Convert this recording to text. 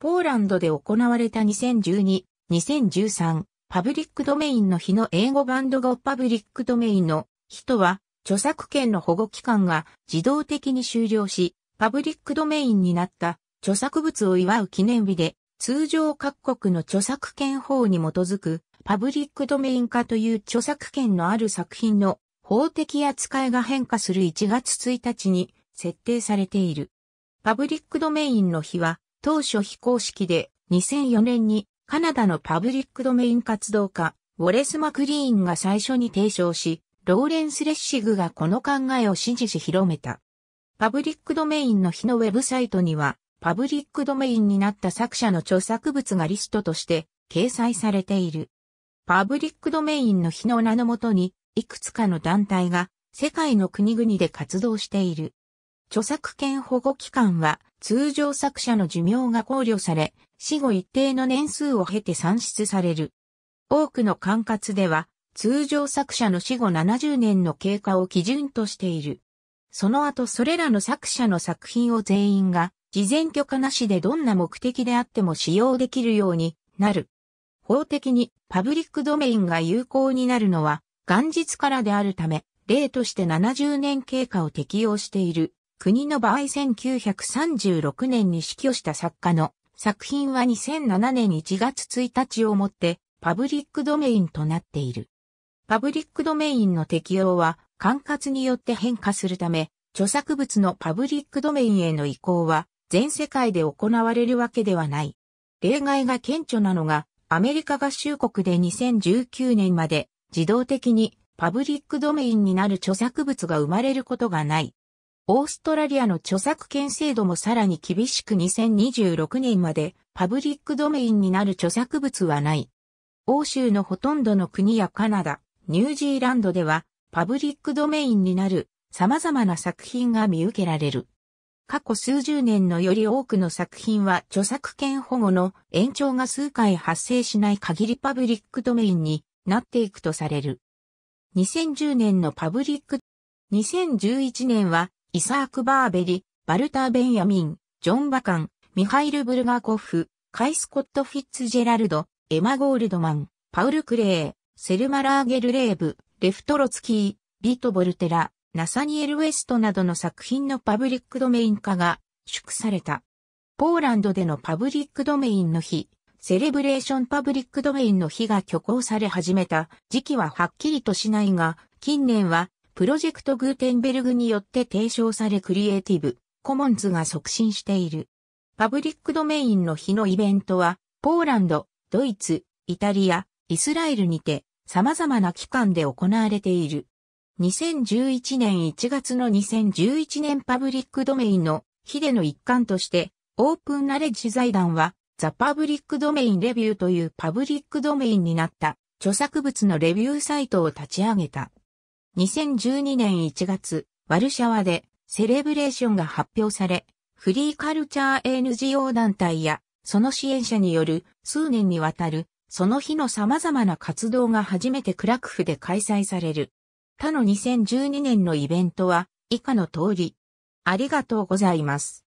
ポーランドで行われた2012、2013パブリックドメインの日の英語バンド語パブリックドメインの日とは、著作権の保護期間が自動的に終了し、パブリックドメインになった著作物を祝う記念日で、通常各国の著作権法に基づくパブリックドメイン化という著作権のある作品の法的扱いが変化する1月1日に設定されている。パブリックドメインの日は当初非公式で2004年にカナダのパブリックドメイン活動家、ウォレス・マクリーンが最初に提唱し、ローレンス・レッシグがこの考えを支持し広めた。パブリックドメインの日のウェブサイトには、パブリックドメインになった作者の著作物がリストとして掲載されている。パブリックドメインの日の名のもとに、いくつかの団体が世界の国々で活動している。著作権保護期間は通常作者の寿命が考慮され、死後一定の年数を経て算出される。多くの管轄では、通常作者の死後70年の経過を基準としている。その後それらの作者の作品を全員が事前許可なしでどんな目的であっても使用できるようになる。法的にパブリックドメインが有効になるのは元日からであるため、例として70年経過を適用している。国の場合1936年に死去した作家の作品は2007年1月1日をもってパブリックドメインとなっている。パブリックドメインの適用は管轄によって変化するため、著作物のパブリックドメインへの移行は全世界で行われるわけではない。例外が顕著なのが、アメリカ合衆国で2019年まで自動的にパブリックドメインになる著作物が生まれることがない。オーストラリアの著作権制度もさらに厳しく2026年までパブリックドメインになる著作物はない。欧州のほとんどの国やカナダ、ニュージーランドではパブリックドメインになる様々な作品が見受けられる。過去数十年のより多くの作品は著作権保護の延長が数回発生しない限りパブリックドメインになっていくとされる。2010年のパブリック2011年はイサーク・バーベリ、バルター・ベンヤミン、ジョン・バカン、ミハイル・ブルガーコフ、カイ・スコット・フィッツジェラルド、エマ・ゴールドマン、パウル・クレー、セルマ・ラーゲル・レーブ、レフト・ロツキー、ビート・ボルテラ、ナサニエル・ウェストなどの作品のパブリックドメイン化が祝された。ポーランドでのパブリックドメインの日、セレブレーションパブリックドメインの日が挙行され始めた時期ははっきりとしないが、近年はプロジェクトグーテンベルグによって提唱されクリエイティブ、コモンズが促進している。パブリックドメインの日のイベントは、ポーランド、ドイツ、イタリア、イスラエルにて、様々な機関で行われている。2011年1月の2011年パブリックドメインの日での一環として、オープンナレッジ財団は、ザ・パブリックドメインレビューというパブリックドメインになった著作物のレビューサイトを立ち上げた。2012年1月、ワルシャワでセレブレーションが発表され、フリーカルチャー NGO 団体やその支援者による数年にわたるその日の様々な活動が初めてクラクフで開催される。他の2012年のイベントは以下の通り。ありがとうございます。